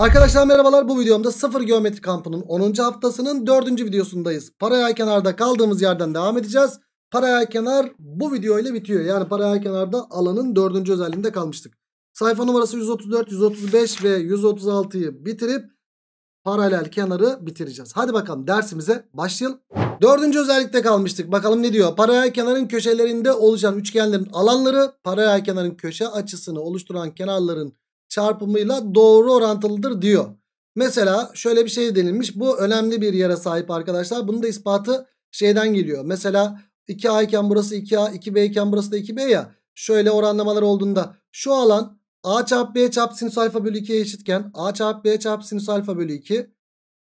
Arkadaşlar merhabalar bu videomda sıfır geometri kampının 10. haftasının 4. videosundayız. Paralel kenarda kaldığımız yerden devam edeceğiz. Paralel kenar bu video ile bitiyor. Yani paralel kenarda alanın 4. özelliğinde kalmıştık. Sayfa numarası 134, 135 ve 136'yı bitirip paralel kenarı bitireceğiz. Hadi bakalım dersimize başlayalım. Dördüncü özellikte kalmıştık. Bakalım ne diyor? Paralel kenarın köşelerinde oluşan üçgenlerin alanları paralel kenarın köşe açısını oluşturan kenarların çarpımıyla doğru orantılıdır diyor. Mesela şöyle bir şey denilmiş. Bu önemli bir yere sahip arkadaşlar. Bunun da ispatı şeyden geliyor. Mesela 2A iken burası 2A, 2B iken burası da 2B ya. Şöyle oranlamalar olduğunda şu alan A çarpı B çarpı sinüs alfa bölü 2'ye eşitken A çarpı B çarpı sinüs alfa bölü 2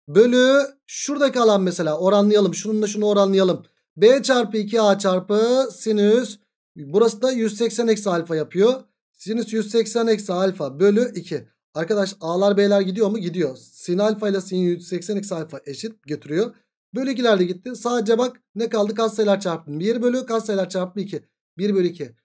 bölü şuradaki alan mesela oranlayalım. Şununla şunu oranlayalım. B çarpı 2A çarpı sinüs burası da 180 eksi alfa yapıyor. Sinüs 180 eksi alfa bölü 2. Arkadaş A'lar B'ler gidiyor mu? Gidiyor. Sin alfa ile sin 180 eksi alfa eşit götürüyor. Bölü 2'ler de gitti. Sadece bak ne kaldı? Kas sayılar çarpımı 1 bölü kas sayılar çarpımı 2. 1 bölü 2.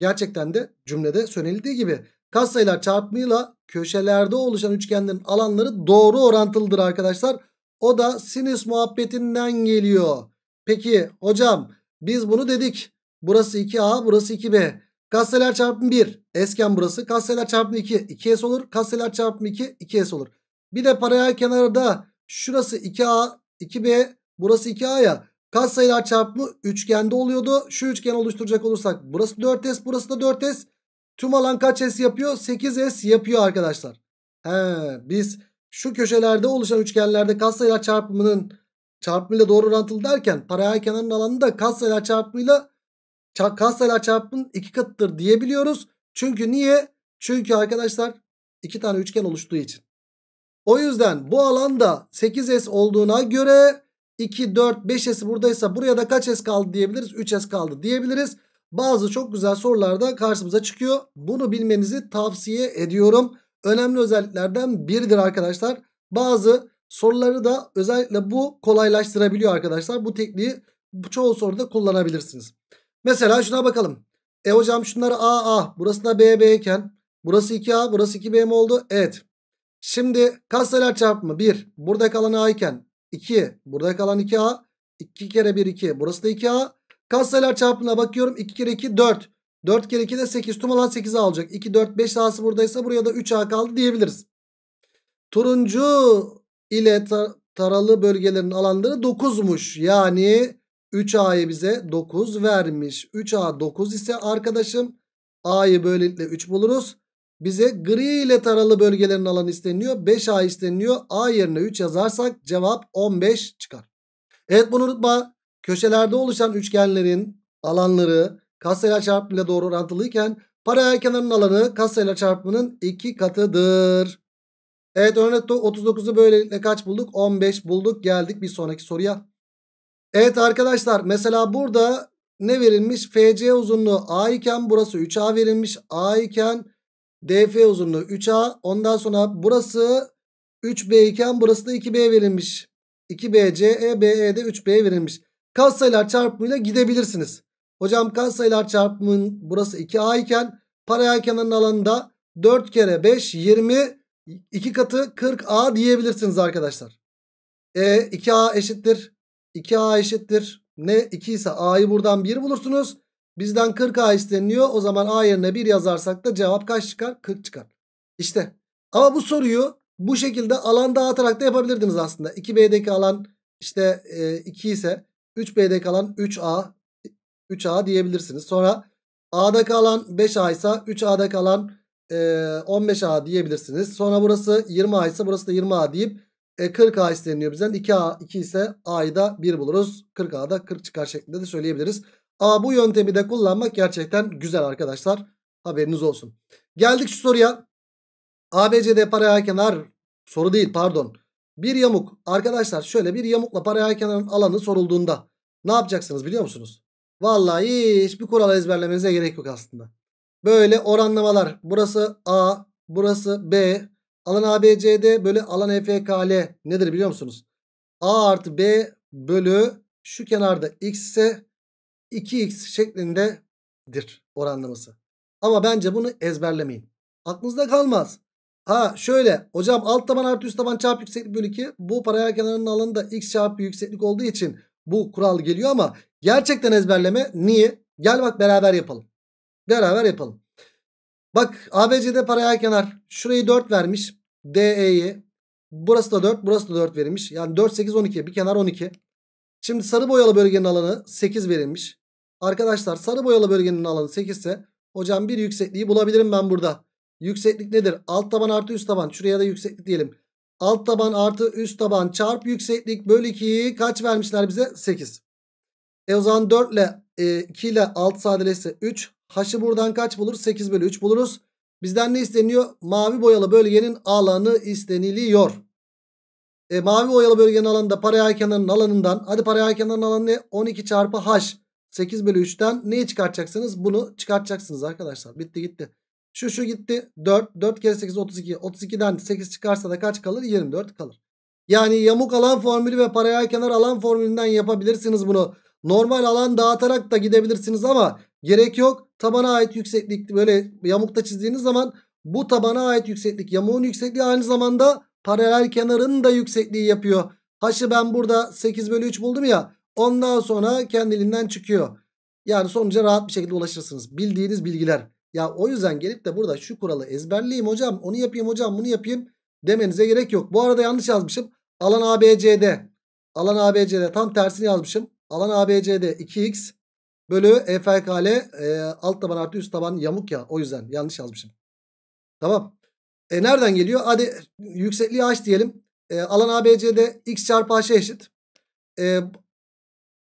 Gerçekten de cümlede söylenildiği gibi kas sayılar çarpımıyla köşelerde oluşan üçgenlerin alanları doğru orantılıdır arkadaşlar. O da sinüs muhabbetinden geliyor. Peki hocam biz bunu dedik. Burası 2A burası 2B. Katsayılar çarpım 1. Esken burası. Katsayılar çarpım 2. 2S olur. Katsayılar çarpım 2. 2S olur. Bir de paralel kenarda şurası 2A, 2B, burası 2A ya. Katsayılar çarpımı üçgende oluyordu. Şu üçgen oluşturacak olursak burası 4S, burası da 4S. Tüm alan kaç S yapıyor? 8S yapıyor arkadaşlar. He, biz şu köşelerde oluşan üçgenlerde katsayılar çarpımının çarpımıyla doğru orantılı derken paralel kenarın alanı da katsayılar çarpımıyla kas sayılar çarpımının 2 katıdır diyebiliyoruz. Çünkü niye? Çünkü arkadaşlar iki tane üçgen oluştuğu için. O yüzden bu alanda 8S olduğuna göre 2, 4, 5S buradaysa buraya da kaç S kaldı diyebiliriz? 3S kaldı diyebiliriz. Bazı çok güzel sorularda karşımıza çıkıyor. Bunu bilmenizi tavsiye ediyorum. Önemli özelliklerden biridir arkadaşlar. Bazı soruları da özellikle bu kolaylaştırabiliyor arkadaşlar. Bu tekniği çoğu soruda kullanabilirsiniz. Mesela şuna bakalım. E hocam şunlar A A. Burası da B B iken. Burası 2A. Burası 2B mi oldu? Evet. Şimdi kaç çarpımı? 1. Burada kalan A iken. 2. Burada kalan 2A. 2 kere 1 2. Burası da 2A. Kaç sayılar çarpımına bakıyorum. 2 kere 2 4. 4 kere 2 de 8. Tüm alan 8'e alacak. 2, 4, 5 A'sı buradaysa buraya da 3A kaldı diyebiliriz. Turuncu ile tar taralı bölgelerin alanları 9'muş. Yani 3A'yı bize 9 vermiş. 3A 9 ise arkadaşım A'yı böylelikle 3 buluruz. Bize gri ile taralı bölgelerin alanı isteniliyor. 5A isteniliyor. A yerine 3 yazarsak cevap 15 çıkar. Evet bunu unutma. Köşelerde oluşan üçgenlerin alanları katsayılar çarpımıyla doğru orantılıyken paralel kenarın alanı katsayılar çarpımının 2 katıdır. Evet örnekte 39'u böylelikle kaç bulduk? 15 bulduk. Geldik bir sonraki soruya. Evet arkadaşlar mesela burada ne verilmiş? FC uzunluğu A iken burası 3A verilmiş. A iken DF uzunluğu 3A. Ondan sonra burası 3B iken burası da 2B verilmiş. 2BC, EBE de 3B verilmiş. Kas sayılar çarpımıyla gidebilirsiniz. Hocam kas sayılar çarpımının burası 2A iken paralel kenarın alanında 4 kere 5 20 2 katı 40A diyebilirsiniz arkadaşlar. E 2A eşittir 2A eşittir. Ne 2 ise A'yı buradan 1 bulursunuz. Bizden 40A isteniyor. O zaman A yerine 1 yazarsak da cevap kaç çıkar? 40 çıkar. İşte ama bu soruyu bu şekilde alan dağıtarak da yapabilirdiniz aslında. 2B'deki alan işte 2 e, ise 3B'deki alan 3A 3A diyebilirsiniz. Sonra A'da kalan 5A ise 3A'da kalan 15A e, diyebilirsiniz. Sonra burası 20A ise burası da 20A deyip e 40A isteniyor bizden. 2A 2 ise A'yı da 1 buluruz. 40A'da 40 çıkar şeklinde de söyleyebiliriz. A bu yöntemi de kullanmak gerçekten güzel arkadaşlar. Haberiniz olsun. Geldik şu soruya. ABCD paraya kenar soru değil pardon. Bir yamuk arkadaşlar şöyle bir yamukla paraya kenarın alanı sorulduğunda ne yapacaksınız biliyor musunuz? Vallahi hiçbir kural ezberlemenize gerek yok aslında. Böyle oranlamalar burası A burası B Alan ABCD böyle alan EFKL nedir biliyor musunuz? A artı B bölü şu kenarda x ise 2x şeklindedir oranlaması. Ama bence bunu ezberlemeyin. Aklınızda kalmaz. Ha şöyle hocam alt taban artı üst taban çarpı yükseklik bölü 2 bu paralel kenarının alanı x çarpı yükseklik olduğu için bu kural geliyor ama gerçekten ezberleme niye? Gel bak beraber yapalım. Beraber yapalım. Bak ABCD paralel kenar. Şurayı 4 vermiş. DE'yi. Burası da 4. Burası da 4 verilmiş. Yani 4, 8, 12. Bir kenar 12. Şimdi sarı boyalı bölgenin alanı 8 verilmiş. Arkadaşlar sarı boyalı bölgenin alanı 8 ise hocam bir yüksekliği bulabilirim ben burada. Yükseklik nedir? Alt taban artı üst taban. Şuraya da yükseklik diyelim. Alt taban artı üst taban çarp yükseklik bölü 2'yi kaç vermişler bize? 8. E o zaman 4 ile e, 2 ile 6 sadeleşse 3. H'ı buradan kaç buluruz? 8 bölü 3 buluruz. Bizden ne isteniyor? Mavi boyalı bölgenin alanı isteniliyor. E, mavi boyalı bölgenin alanında paralel kenarın alanından. Hadi paralel kenarın alanı ne? 12 çarpı H. 8 bölü 3'ten neyi çıkartacaksınız? Bunu çıkartacaksınız arkadaşlar. Bitti gitti. Şu şu gitti. 4. 4 kere 8 32. 32'den 8 çıkarsa da kaç kalır? 24 kalır. Yani yamuk alan formülü ve paralel kenar alan formülünden yapabilirsiniz bunu. Normal alan dağıtarak da gidebilirsiniz ama gerek yok. Tabana ait yükseklik böyle yamukta çizdiğiniz zaman bu tabana ait yükseklik yamuğun yüksekliği aynı zamanda paralel kenarın da yüksekliği yapıyor. Haşı ben burada 8 bölü 3 buldum ya ondan sonra kendiliğinden çıkıyor. Yani sonuca rahat bir şekilde ulaşırsınız. Bildiğiniz bilgiler. Ya o yüzden gelip de burada şu kuralı ezberleyeyim hocam onu yapayım hocam bunu yapayım demenize gerek yok. Bu arada yanlış yazmışım. Alan ABCD. Alan ABCD tam tersini yazmışım. Alan ABC'de 2x bölü e FKL e, alt taban artı üst taban yamuk ya. O yüzden yanlış yazmışım. Tamam. E nereden geliyor? Hadi yüksekliği h diyelim. E, alan ABC'de x çarpı h eşit. E,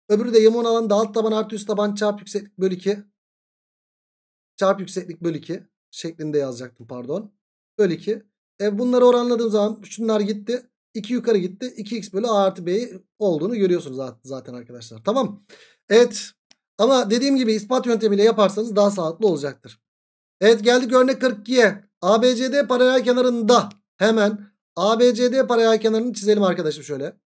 öbürü de yamuğun alanında alt taban artı üst taban çarpı yükseklik bölü 2. çarpı yükseklik bölü 2 şeklinde yazacaktım pardon. Bölü 2. E, bunları oranladığım zaman şunlar gitti. 2 yukarı gitti. 2x bölü a artı b olduğunu görüyorsunuz zaten arkadaşlar. Tamam. Evet. Ama dediğim gibi ispat yöntemiyle yaparsanız daha sağlıklı olacaktır. Evet geldik örnek 42'ye. ABCD paralel kenarında hemen ABCD paralel kenarını çizelim arkadaşım şöyle.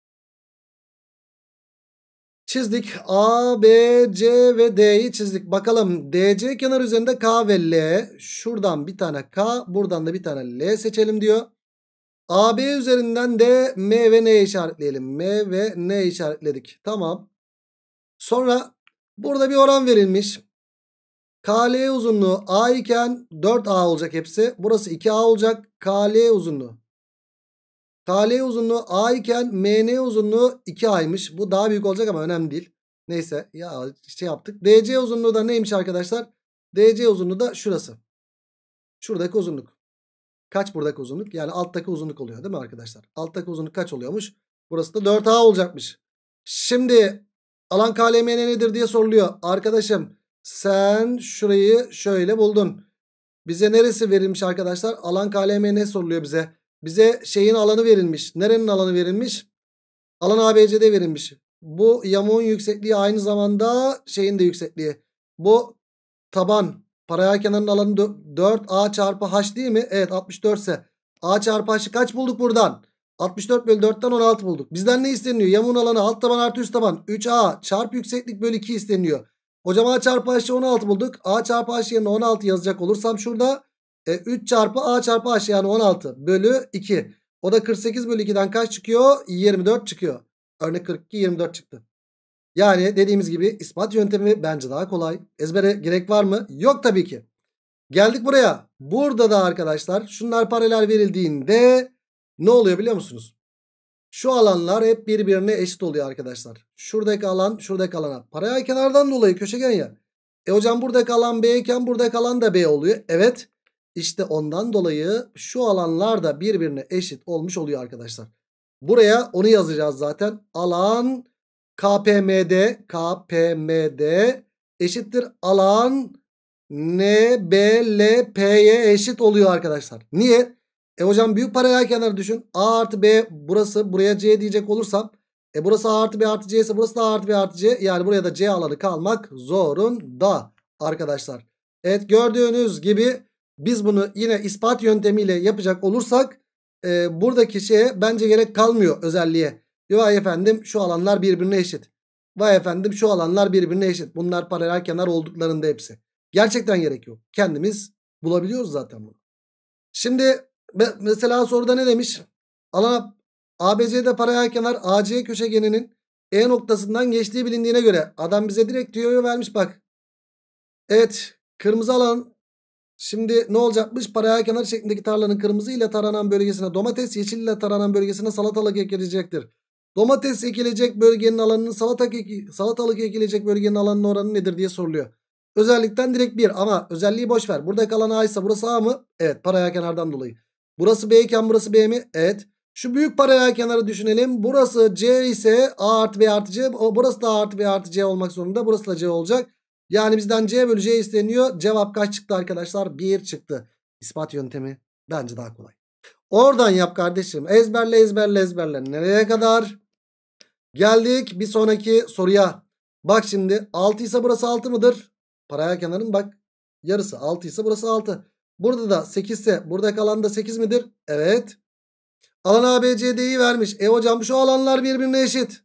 Çizdik. A, B, C ve D'yi çizdik. Bakalım DC kenar üzerinde K ve L. Şuradan bir tane K, buradan da bir tane L seçelim diyor. AB üzerinden de M ve N işaretleyelim. M ve N işaretledik. Tamam. Sonra burada bir oran verilmiş. KL uzunluğu A iken 4A olacak hepsi. Burası 2A olacak. KL uzunluğu. KL uzunluğu A iken MN uzunluğu 2A'ymış. Bu daha büyük olacak ama önemli değil. Neyse ya şey yaptık. DC uzunluğu da neymiş arkadaşlar? DC uzunluğu da şurası. Şuradaki uzunluk. Kaç buradaki uzunluk? Yani alttaki uzunluk oluyor değil mi arkadaşlar? Alttaki uzunluk kaç oluyormuş? Burası da 4A olacakmış. Şimdi alan KLMN nedir diye soruluyor. Arkadaşım sen şurayı şöyle buldun. Bize neresi verilmiş arkadaşlar? Alan KLMN soruluyor bize. Bize şeyin alanı verilmiş. Nerenin alanı verilmiş? Alan ABC'de verilmiş. Bu yamuğun yüksekliği aynı zamanda şeyin de yüksekliği. Bu taban Paralel kenarın alanı 4A çarpı H değil mi? Evet 64 ise A çarpı H'ı kaç bulduk buradan? 64 bölü 4'ten 16 bulduk. Bizden ne isteniyor? Yamuğun alanı alt taban artı üst taban 3A çarpı yükseklik bölü 2 isteniyor. Hocam A çarpı H'ı 16 bulduk. A çarpı H yerine 16 yazacak olursam şurada e, 3 çarpı A çarpı H yani 16 bölü 2. O da 48 bölü 2'den kaç çıkıyor? 24 çıkıyor. Örnek 42 24 çıktı. Yani dediğimiz gibi ispat yöntemi bence daha kolay. Ezbere gerek var mı? Yok tabii ki. Geldik buraya. Burada da arkadaşlar şunlar paralel verildiğinde ne oluyor biliyor musunuz? Şu alanlar hep birbirine eşit oluyor arkadaşlar. Şuradaki alan şuradaki alana. Paralel kenardan dolayı köşegen ya. E hocam buradaki alan B iken buradaki alan da B oluyor. Evet. İşte ondan dolayı şu alanlar da birbirine eşit olmuş oluyor arkadaşlar. Buraya onu yazacağız zaten. Alan KPMD KPMD eşittir alan NBLP'ye eşit oluyor arkadaşlar. Niye? E hocam büyük paraya kenar düşün. A artı B burası buraya C diyecek olursam e burası A artı B artı C ise burası da A artı B artı C. Yani buraya da C alanı kalmak zorunda arkadaşlar. Evet gördüğünüz gibi biz bunu yine ispat yöntemiyle yapacak olursak e, buradaki şeye bence gerek kalmıyor özelliğe. Vay efendim şu alanlar birbirine eşit. Vay efendim şu alanlar birbirine eşit. Bunlar paralel kenar olduklarında hepsi. Gerçekten gerek yok. Kendimiz bulabiliyoruz zaten bunu. Şimdi mesela soruda ne demiş? Alan ABC'de paralel kenar AC köşegeninin E noktasından geçtiği bilindiğine göre adam bize direkt tüyoyu vermiş bak. Evet kırmızı alan Şimdi ne olacakmış? Paralel kenar şeklindeki tarlanın kırmızı ile taranan bölgesine domates, yeşil ile taranan bölgesine salatalık ekilecektir. Domates ekilecek bölgenin alanının salata eki, salatalık ekilecek bölgenin alanının oranı nedir diye soruluyor. Özellikten direkt 1 ama özelliği boş ver. Buradaki alan A ise burası A mı? Evet paraya kenardan dolayı. Burası B iken burası B mi? Evet. Şu büyük paraya kenarı düşünelim. Burası C ise A artı B artı C. Burası da A artı B artı C olmak zorunda. Burası da C olacak. Yani bizden C bölü C isteniyor. Cevap kaç çıktı arkadaşlar? 1 çıktı. İspat yöntemi bence daha kolay. Oradan yap kardeşim. Ezberle ezberle ezberle. Nereye kadar? Geldik bir sonraki soruya. Bak şimdi 6 ise burası 6 mıdır? Paraya kenarın bak yarısı 6 ise burası 6. Burada da 8 ise buradaki alan da 8 midir? Evet. Alan ABCD'yi vermiş. E hocam şu alanlar birbirine eşit.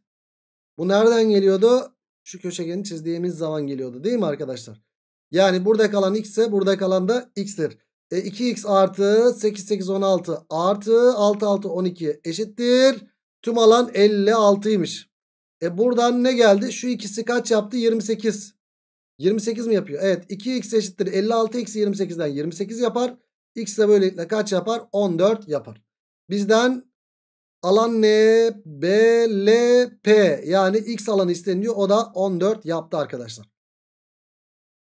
Bu nereden geliyordu? Şu köşegeni çizdiğimiz zaman geliyordu değil mi arkadaşlar? Yani burada kalan x ise burada kalan da x'tir. E 2x artı 8 8 16 artı 6 6 12 eşittir. Tüm alan 56'ymış. E buradan ne geldi? Şu ikisi kaç yaptı? 28. 28 mi yapıyor? Evet 2x eşittir 56 eksi 28'den 28 yapar. X de böylelikle kaç yapar? 14 yapar. Bizden alan ne? B, L, P. Yani X alanı isteniyor. O da 14 yaptı arkadaşlar.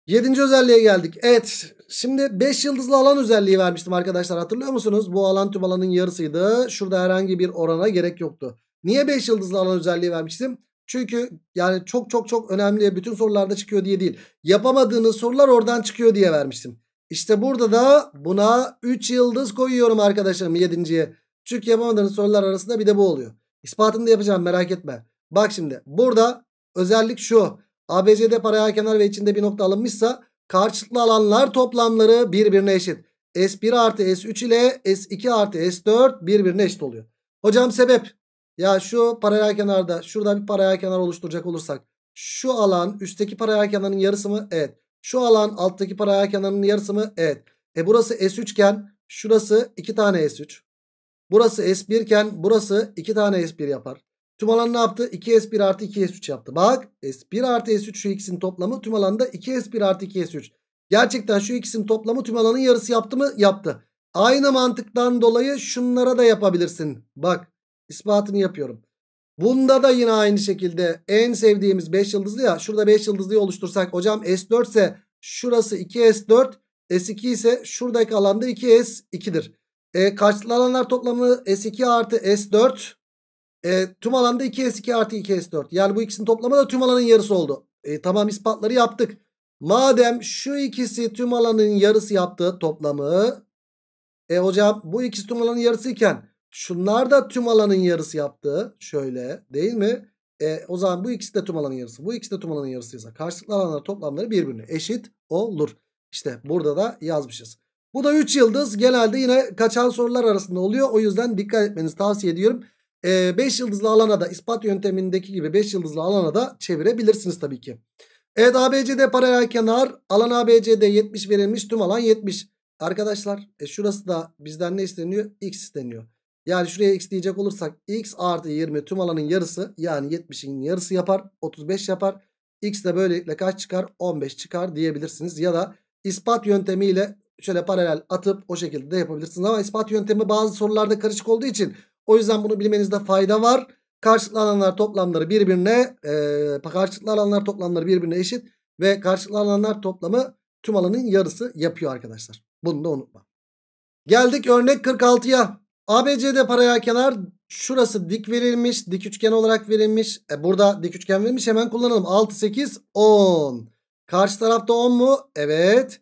Yedinci özelliğe geldik. Evet Şimdi 5 yıldızlı alan özelliği vermiştim arkadaşlar hatırlıyor musunuz? Bu alan tüm alanın yarısıydı. Şurada herhangi bir orana gerek yoktu. Niye 5 yıldızlı alan özelliği vermiştim? Çünkü yani çok çok çok önemli bütün sorularda çıkıyor diye değil. Yapamadığınız sorular oradan çıkıyor diye vermiştim. İşte burada da buna 3 yıldız koyuyorum arkadaşlarım 7.ye. Çünkü yapamadığınız sorular arasında bir de bu oluyor. İspatını da yapacağım merak etme. Bak şimdi burada özellik şu. ABC'de paraya kenar ve içinde bir nokta alınmışsa Karşılıklı alanlar toplamları birbirine eşit. S1 artı S3 ile S2 artı S4 birbirine eşit oluyor. Hocam sebep. Ya şu paralel kenarda şurada bir paralel kenar oluşturacak olursak. Şu alan üstteki paralel kenarın yarısı mı? Evet. Şu alan alttaki paralel kenarın yarısı mı? Evet. E burası S3 iken şurası 2 tane S3. Burası S1 iken burası 2 tane S1 yapar. Tüm alan ne yaptı? 2S1 artı 2S3 yaptı. Bak S1 artı S3 şu ikisinin toplamı tüm alanda 2S1 artı 2S3. Gerçekten şu ikisinin toplamı tüm alanın yarısı yaptı mı? Yaptı. Aynı mantıktan dolayı şunlara da yapabilirsin. Bak ispatını yapıyorum. Bunda da yine aynı şekilde en sevdiğimiz 5 yıldızlı ya. Şurada 5 yıldızlıyı oluştursak hocam S4 ise şurası 2S4. S2 ise şuradaki alanda 2S2'dir. E, kaçlı alanlar toplamı S2 artı S4 e, tüm alanda 2s2 artı 2s4. Yani bu ikisinin toplamı da tüm alanın yarısı oldu. E, tamam ispatları yaptık. Madem şu ikisi tüm alanın yarısı yaptı toplamı. E hocam bu ikisi tüm alanın yarısı iken şunlar da tüm alanın yarısı yaptı. Şöyle değil mi? E, o zaman bu ikisi de tüm alanın yarısı. Bu ikisi de tüm alanın yarısıysa karşılıklı alanların toplamları birbirine eşit olur. İşte burada da yazmışız. Bu da 3 yıldız genelde yine kaçan sorular arasında oluyor. O yüzden dikkat etmenizi tavsiye ediyorum e, ee, 5 yıldızlı alana da ispat yöntemindeki gibi 5 yıldızlı alana da çevirebilirsiniz tabii ki. Evet ABCD paralel kenar alan ABCD 70 verilmiş tüm alan 70. Arkadaşlar e, şurası da bizden ne isteniyor? X isteniyor. Yani şuraya x diyecek olursak x artı 20 tüm alanın yarısı yani 70'in yarısı yapar 35 yapar. X de böylelikle kaç çıkar? 15 çıkar diyebilirsiniz ya da ispat yöntemiyle şöyle paralel atıp o şekilde de yapabilirsiniz. Ama ispat yöntemi bazı sorularda karışık olduğu için o yüzden bunu bilmenizde fayda var. Karşılıklı alanlar toplamları birbirine e, karşılıklı alanlar toplamları birbirine eşit ve karşılıklı alanlar toplamı tüm alanın yarısı yapıyor arkadaşlar. Bunu da unutma. Geldik örnek 46'ya. ABC'de paraya kenar şurası dik verilmiş. Dik üçgen olarak verilmiş. E, burada dik üçgen verilmiş. Hemen kullanalım. 6, 8, 10. Karşı tarafta 10 mu? Evet.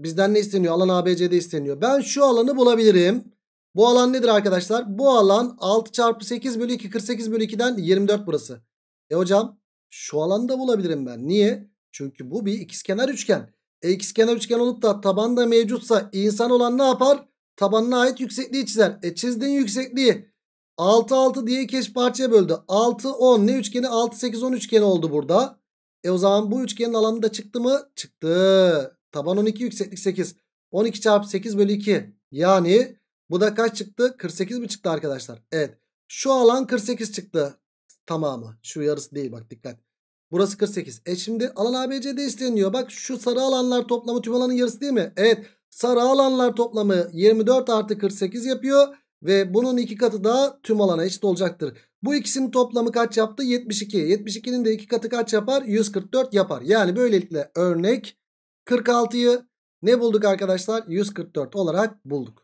Bizden ne isteniyor? Alan ABC'de isteniyor. Ben şu alanı bulabilirim. Bu alan nedir arkadaşlar? Bu alan 6 çarpı 8 bölü 2 48 bölü 2'den 24 burası. E hocam şu alanı da bulabilirim ben. Niye? Çünkü bu bir ikizkenar üçgen. E ikizkenar üçgen olup da tabanda mevcutsa insan olan ne yapar? Tabanına ait yüksekliği çizer. E çizdiğin yüksekliği 6 6 diye iki parçaya böldü. 6 10 ne üçgeni? 6 8 10 üçgeni oldu burada. E o zaman bu üçgenin alanı da çıktı mı? Çıktı. Taban 12 yükseklik 8. 12 çarpı 8 bölü 2. Yani bu da kaç çıktı? 48 mi çıktı arkadaşlar? Evet. Şu alan 48 çıktı tamamı. Şu yarısı değil bak dikkat. Burası 48. E şimdi alan ABC'de isteniyor. Bak şu sarı alanlar toplamı tüm alanın yarısı değil mi? Evet. Sarı alanlar toplamı 24 artı 48 yapıyor. Ve bunun iki katı da tüm alana eşit olacaktır. Bu ikisinin toplamı kaç yaptı? 72. 72'nin de iki katı kaç yapar? 144 yapar. Yani böylelikle örnek 46'yı ne bulduk arkadaşlar? 144 olarak bulduk.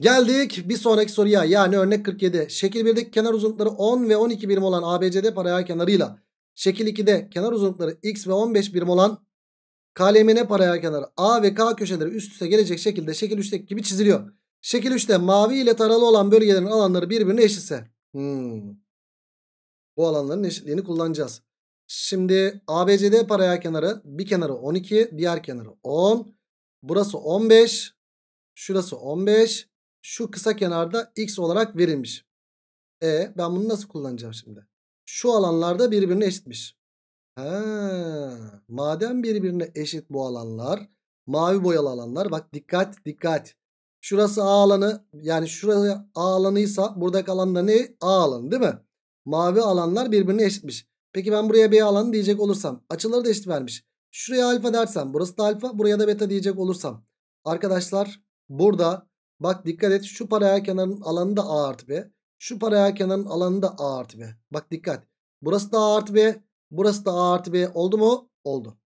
Geldik bir sonraki soruya yani örnek 47. Şekil 1'deki kenar uzunlukları 10 ve 12 birim olan ABCD paraya kenarıyla şekil 2'de kenar uzunlukları x ve 15 birim olan KLMN paraya kenarı A ve K köşeleri üst üste gelecek şekilde şekil 3'teki gibi çiziliyor. Şekil 3'te mavi ile taralı olan bölgelerin alanları birbirine eşitse. Hmm. Bu alanların eşitliğini kullanacağız. Şimdi ABCD paraya kenarı bir kenarı 12 diğer kenarı 10. Burası 15. Şurası 15 şu kısa kenarda x olarak verilmiş. E ben bunu nasıl kullanacağım şimdi? Şu alanlarda birbirine eşitmiş. Ha, madem birbirine eşit bu alanlar mavi boyalı alanlar bak dikkat dikkat. Şurası A alanı yani şurası A alanıysa buradaki alanda ne? A alanı değil mi? Mavi alanlar birbirine eşitmiş. Peki ben buraya B alanı diyecek olursam açıları da eşit vermiş. Şuraya alfa dersem burası da alfa buraya da beta diyecek olursam. Arkadaşlar burada Bak dikkat et şu paralel kenarın alanı da A artı B. Şu paralel kenarın alanı da A artı B. Bak dikkat. Burası da A artı B. Burası da A artı B. Oldu mu? Oldu.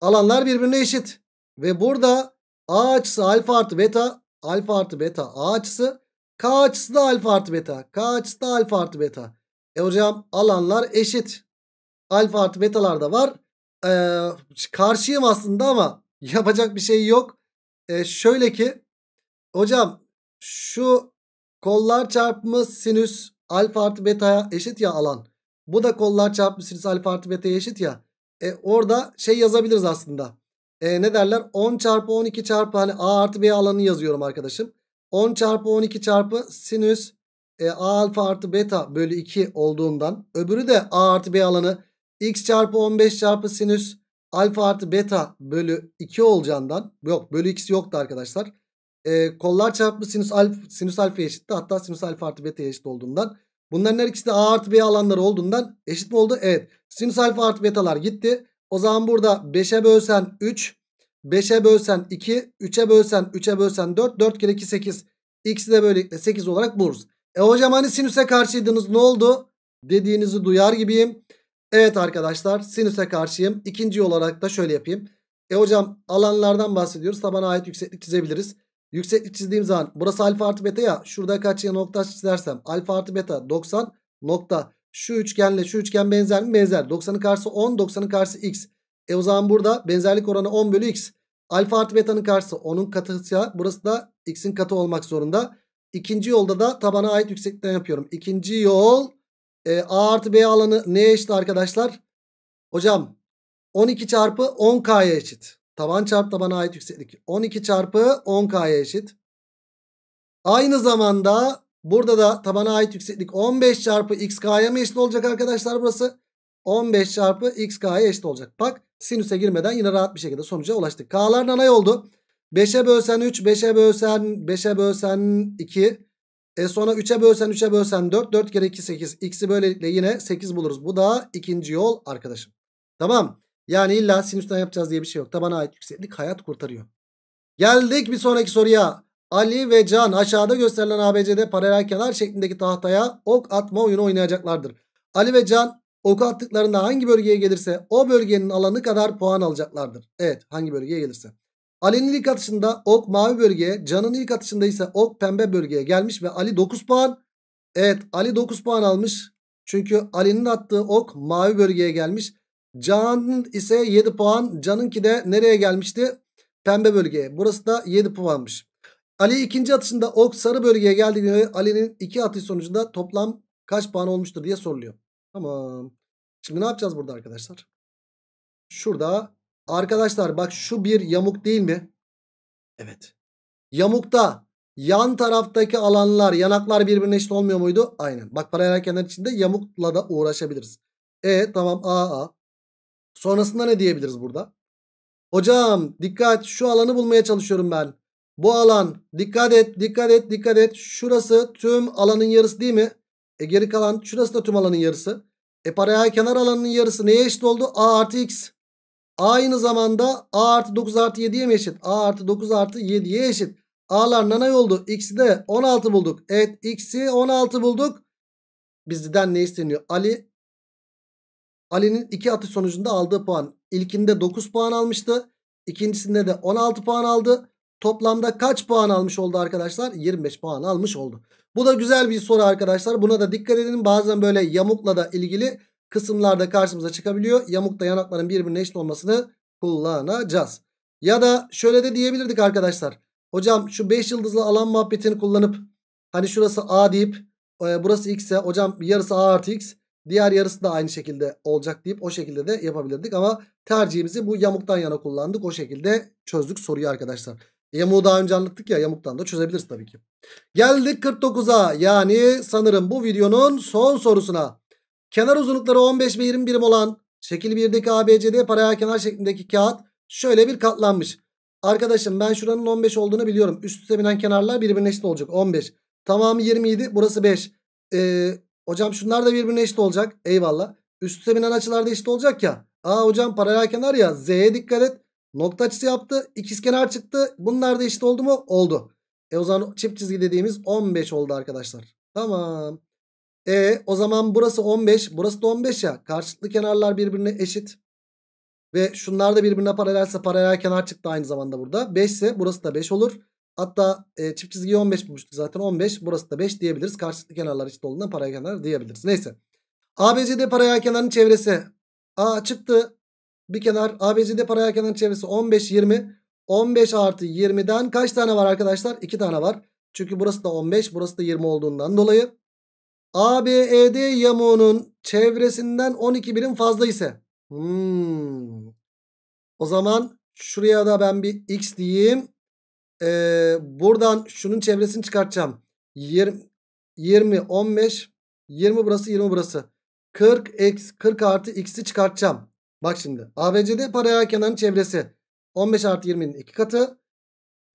Alanlar birbirine eşit. Ve burada A açısı alfa artı beta. Alfa artı beta A açısı. K açısı da alfa artı beta. K açısı da alfa artı beta. E hocam alanlar eşit. Alfa artı betalar da var. Ee, karşıyım aslında ama yapacak bir şey yok. Ee, şöyle ki Hocam şu kollar çarpımı sinüs alfa artı beta'ya eşit ya alan. Bu da kollar çarpımı sinüs alfa artı beta'ya eşit ya. E, orada şey yazabiliriz aslında. E, ne derler? 10 çarpı 12 çarpı hani a artı b alanını yazıyorum arkadaşım. 10 çarpı 12 çarpı sinüs e, a alfa artı beta bölü 2 olduğundan. Öbürü de a artı b alanı x çarpı 15 çarpı sinüs alfa artı beta bölü 2 olacağından. Yok bölü x yoktu arkadaşlar e, kollar çarpımı sinüs, alf, sinüs alfa eşitti. Hatta sinüs alfa artı beta eşit olduğundan. Bunların her ikisi de a artı b alanları olduğundan eşit mi oldu? Evet. Sinüs alfa artı betalar gitti. O zaman burada 5'e bölsen 3, 5'e bölsen 2, 3'e bölsen 3'e bölsen 4, 4 kere 2 8. X'i de böylelikle 8 olarak buluruz. E hocam hani sinüse karşıydınız ne oldu? Dediğinizi duyar gibiyim. Evet arkadaşlar sinüse karşıyım. İkinci olarak da şöyle yapayım. E hocam alanlardan bahsediyoruz. Tabana ait yükseklik çizebiliriz. Yükseklik çizdiğim zaman burası alfa artı beta ya. Şurada kaç ya nokta çizersem alfa artı beta 90 nokta. Şu üçgenle şu üçgen benzer mi? Benzer. 90'ın karşısı 10 90'ın karşısı x. E o zaman burada benzerlik oranı 10 bölü x. Alfa artı beta'nın karşısı 10'un katısa burası da x'in katı olmak zorunda. İkinci yolda da tabana ait yükseklikten yapıyorum. İkinci yol e, a artı b alanı neye eşit arkadaşlar? Hocam 12 çarpı 10k'ya eşit. Taban çarpı tabana ait yükseklik 12 çarpı 10K'ya eşit. Aynı zamanda burada da tabana ait yükseklik 15 çarpı XK'ya mı eşit olacak arkadaşlar burası? 15 çarpı XK'ya eşit olacak. Bak sinüse girmeden yine rahat bir şekilde sonuca ulaştık. K'lar nanay oldu. 5'e bölsen 3, 5'e bölsen 5'e bölsen 2. E sonra 3'e bölsen 3'e bölsen 4. 4 kere 2 8. X'i böylelikle yine 8 buluruz. Bu da ikinci yol arkadaşım. Tamam. Yani illa sinüsten yapacağız diye bir şey yok. Tabana ait yükseklik hayat kurtarıyor. Geldik bir sonraki soruya. Ali ve Can aşağıda gösterilen ABC'de paralel kenar şeklindeki tahtaya ok atma oyunu oynayacaklardır. Ali ve Can ok attıklarında hangi bölgeye gelirse o bölgenin alanı kadar puan alacaklardır. Evet hangi bölgeye gelirse. Ali'nin ilk atışında ok mavi bölgeye, Can'ın ilk atışında ise ok pembe bölgeye gelmiş ve Ali 9 puan. Evet Ali 9 puan almış. Çünkü Ali'nin attığı ok mavi bölgeye gelmiş. Can ise 7 puan. Can'ınki de nereye gelmişti? Pembe bölgeye. Burası da 7 puanmış. Ali ikinci atışında ok sarı bölgeye geldiğinde Ali'nin iki atış sonucunda toplam kaç puan olmuştur diye soruluyor. Tamam. Şimdi ne yapacağız burada arkadaşlar? Şurada arkadaşlar bak şu bir yamuk değil mi? Evet. Yamukta yan taraftaki alanlar yanaklar birbirine eşit olmuyor muydu? Aynen. Bak paralel kenarlar içinde yamukla da uğraşabiliriz. E tamam A A. Sonrasında ne diyebiliriz burada? Hocam dikkat şu alanı bulmaya çalışıyorum ben. Bu alan dikkat et dikkat et dikkat et. Şurası tüm alanın yarısı değil mi? E geri kalan şurası da tüm alanın yarısı. E paraya kenar alanının yarısı neye eşit oldu? A artı x. A aynı zamanda A artı 9 artı 7'ye mi eşit? A artı 9 artı 7'ye eşit. A'lar nanay oldu. X'i de 16 bulduk. Evet X'i 16 bulduk. Bizden ne isteniyor? Ali Ali'nin iki atış sonucunda aldığı puan. İlkinde 9 puan almıştı. İkincisinde de 16 puan aldı. Toplamda kaç puan almış oldu arkadaşlar? 25 puan almış oldu. Bu da güzel bir soru arkadaşlar. Buna da dikkat edin. Bazen böyle yamukla da ilgili kısımlarda karşımıza çıkabiliyor. Yamukta yanakların birbirine eşit olmasını kullanacağız. Ya da şöyle de diyebilirdik arkadaşlar. Hocam şu 5 yıldızlı alan muhabbetini kullanıp hani şurası A deyip e, burası X ise hocam yarısı A artı X. Diğer yarısı da aynı şekilde olacak deyip o şekilde de yapabilirdik. Ama tercihimizi bu yamuktan yana kullandık. O şekilde çözdük soruyu arkadaşlar. Yamuğu daha önce anlattık ya yamuktan da çözebiliriz tabii ki. Geldik 49'a yani sanırım bu videonun son sorusuna. Kenar uzunlukları 15 ve 20 birim olan şekil 1'deki ABCD paraya kenar şeklindeki kağıt şöyle bir katlanmış. Arkadaşım ben şuranın 15 olduğunu biliyorum. Üst üste binen kenarlar birbirine eşit olacak 15. Tamamı 27 burası 5. Ee, Hocam şunlar da birbirine eşit olacak. Eyvallah. Üstüne binen açılar da eşit olacak ya. Aa hocam paralel kenar ya. Z'ye dikkat et. Nokta açısı yaptı. İkizkenar çıktı. Bunlar da eşit oldu mu? Oldu. E o zaman çift çizgi dediğimiz 15 oldu arkadaşlar. Tamam. E o zaman burası 15. Burası da 15 ya. Karşılıklı kenarlar birbirine eşit. Ve şunlar da birbirine paralelse paralel kenar çıktı aynı zamanda burada. 5 ise burası da 5 olur. Hatta e, çift çizgiyi 15 bulmuştuk zaten 15. Burası da 5 diyebiliriz. Karşılıklı kenarlar eşit olduğundan paralel kenar diyebiliriz. Neyse. ABCD paralel kenarın çevresi. A çıktı. Bir kenar ABCD paralel kenarın çevresi 15 20. 15 artı 20'den kaç tane var arkadaşlar? 2 tane var. Çünkü burası da 15 burası da 20 olduğundan dolayı. ABED yamuğunun çevresinden 12 birim fazla ise. Hmm. O zaman şuraya da ben bir x diyeyim. Ee, buradan şunun çevresini çıkartacağım. 20, 20, 15, 20 burası, 20 burası. 40 eksi 40 artı x'i çıkartacağım. Bak şimdi. ABCD paralel kenarın çevresi. 15 artı 20'nin iki katı.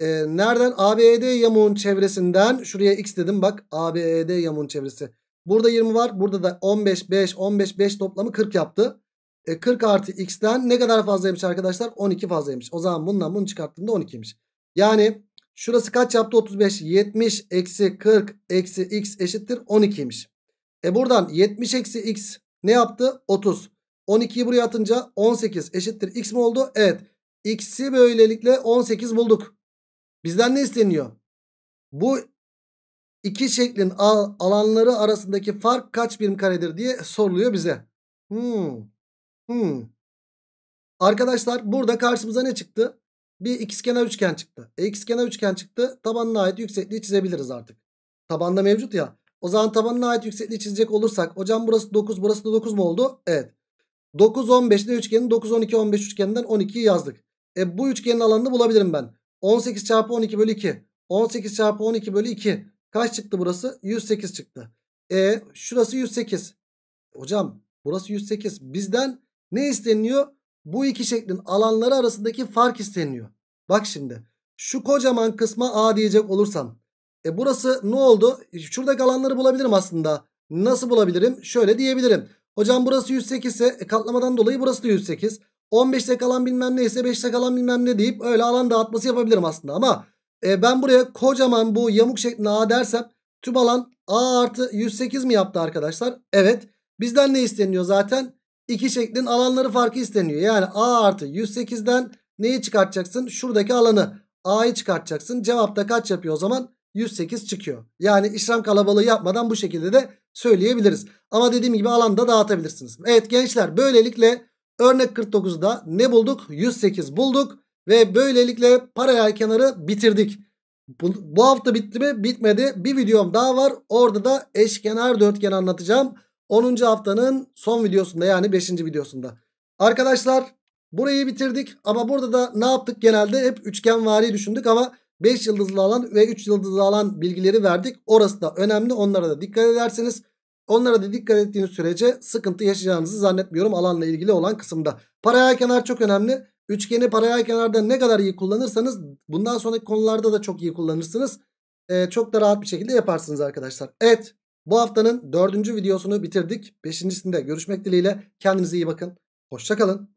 Ee, nereden? ABD e yamuğun çevresinden. Şuraya x dedim bak. ABD e yamuğun çevresi. Burada 20 var. Burada da 15, 5, 15, 5 toplamı 40 yaptı. E, 40 artı x'ten ne kadar fazlaymış arkadaşlar? 12 fazlaymış. O zaman bundan bunu çıkarttığımda 12'ymiş. Yani şurası kaç yaptı 35 70 eksi 40 eksi x eşittir 12'ymiş. E buradan 70 eksi x ne yaptı 30. 12'yi buraya atınca 18 eşittir x mi oldu? Evet x'i böylelikle 18 bulduk. Bizden ne isteniyor? Bu iki şeklin alanları arasındaki fark kaç birim karedir diye soruluyor bize. Hmm. Hmm. Arkadaşlar burada karşımıza ne çıktı? Bir ikizkenar üçgen çıktı. E ikizkenar üçgen çıktı. Tabanına ait yüksekliği çizebiliriz artık. Tabanda mevcut ya. O zaman tabanına ait yüksekliği çizecek olursak hocam burası 9 burası da 9 mu oldu? Evet. 9 15'li üçgenin 9 12 15 üçgeninden 12'yi yazdık. E bu üçgenin alanını bulabilirim ben. 18 çarpı 12 bölü 2. 18 çarpı 12 bölü 2. Kaç çıktı burası? 108 çıktı. E şurası 108. Hocam burası 108. Bizden ne isteniyor? bu iki şeklin alanları arasındaki fark isteniyor. Bak şimdi şu kocaman kısma A diyecek olursam. E burası ne oldu? E, şuradaki alanları bulabilirim aslında. Nasıl bulabilirim? Şöyle diyebilirim. Hocam burası 108 ise e, katlamadan dolayı burası da 108. 15'te kalan bilmem neyse 5'te kalan bilmem ne deyip öyle alan dağıtması yapabilirim aslında. Ama e, ben buraya kocaman bu yamuk şeklinde A dersem tüm alan A artı 108 mi yaptı arkadaşlar? Evet. Bizden ne isteniyor zaten? İki şeklin alanları farkı isteniyor. Yani A artı 108'den neyi çıkartacaksın? Şuradaki alanı A'yı çıkartacaksın. Cevapta kaç yapıyor o zaman? 108 çıkıyor. Yani işlem kalabalığı yapmadan bu şekilde de söyleyebiliriz. Ama dediğim gibi alanda dağıtabilirsiniz. Evet gençler böylelikle örnek 49'da ne bulduk? 108 bulduk ve böylelikle paralel kenarı bitirdik. Bu, bu hafta bitti mi? Bitmedi. Bir videom daha var. Orada da eşkenar dörtgen anlatacağım. 10. haftanın son videosunda yani 5. videosunda. Arkadaşlar burayı bitirdik ama burada da ne yaptık genelde hep üçgenvari düşündük ama 5 yıldızlı alan ve 3 yıldızlı alan bilgileri verdik. Orası da önemli onlara da dikkat ederseniz onlara da dikkat ettiğiniz sürece sıkıntı yaşayacağınızı zannetmiyorum alanla ilgili olan kısımda. Paraya kenar çok önemli. Üçgeni paraya kenarda ne kadar iyi kullanırsanız bundan sonraki konularda da çok iyi kullanırsınız. Ee, çok da rahat bir şekilde yaparsınız arkadaşlar. Evet bu haftanın dördüncü videosunu bitirdik. Beşincisinde görüşmek dileğiyle. Kendinize iyi bakın. Hoşçakalın.